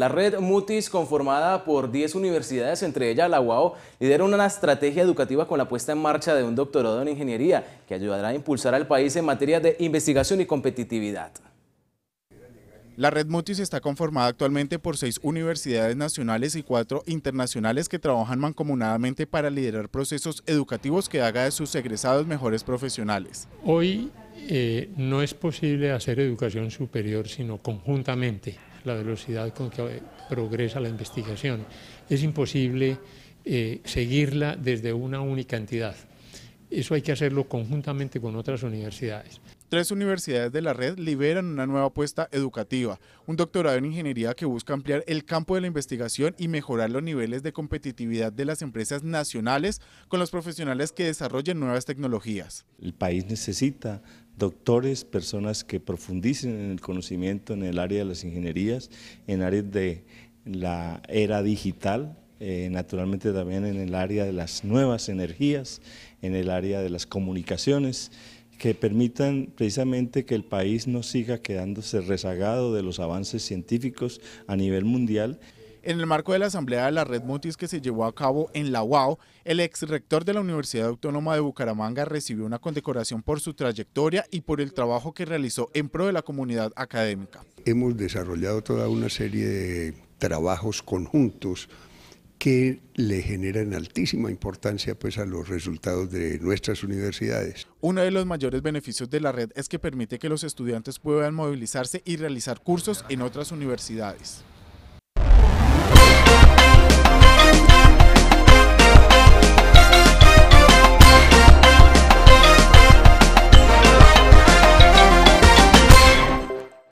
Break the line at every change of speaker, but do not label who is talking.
La red MUTIS, conformada por 10 universidades, entre ellas la
UAO, lidera una estrategia educativa con la puesta en marcha de un doctorado en ingeniería que ayudará a impulsar al país en materia de investigación y competitividad. La red MUTIS está conformada actualmente por seis universidades nacionales y cuatro internacionales que trabajan mancomunadamente para liderar procesos educativos que haga de sus egresados mejores profesionales.
Hoy eh, no es posible hacer educación superior sino conjuntamente la velocidad con que progresa la investigación. Es imposible eh, seguirla desde una única entidad. Eso hay que hacerlo conjuntamente con otras universidades.
Tres universidades de la red liberan una nueva apuesta educativa, un doctorado en ingeniería que busca ampliar el campo de la investigación y mejorar los niveles de competitividad de las empresas nacionales con los profesionales que desarrollen nuevas tecnologías.
El país necesita doctores, personas que profundicen en el conocimiento en el área de las ingenierías, en área de la era digital, eh, naturalmente también en el área de las nuevas energías, en el área de las comunicaciones, que permitan precisamente que el país no siga quedándose rezagado de los avances
científicos a nivel mundial. En el marco de la asamblea de la Red Mutis que se llevó a cabo en la UAO, el ex rector de la Universidad Autónoma de Bucaramanga recibió una condecoración por su trayectoria y por el trabajo que realizó en pro de la comunidad académica.
Hemos desarrollado toda una serie de trabajos conjuntos que le generan altísima importancia pues, a los resultados de nuestras universidades. Uno de los mayores
beneficios de la red es que permite que los estudiantes puedan movilizarse y realizar cursos en otras universidades.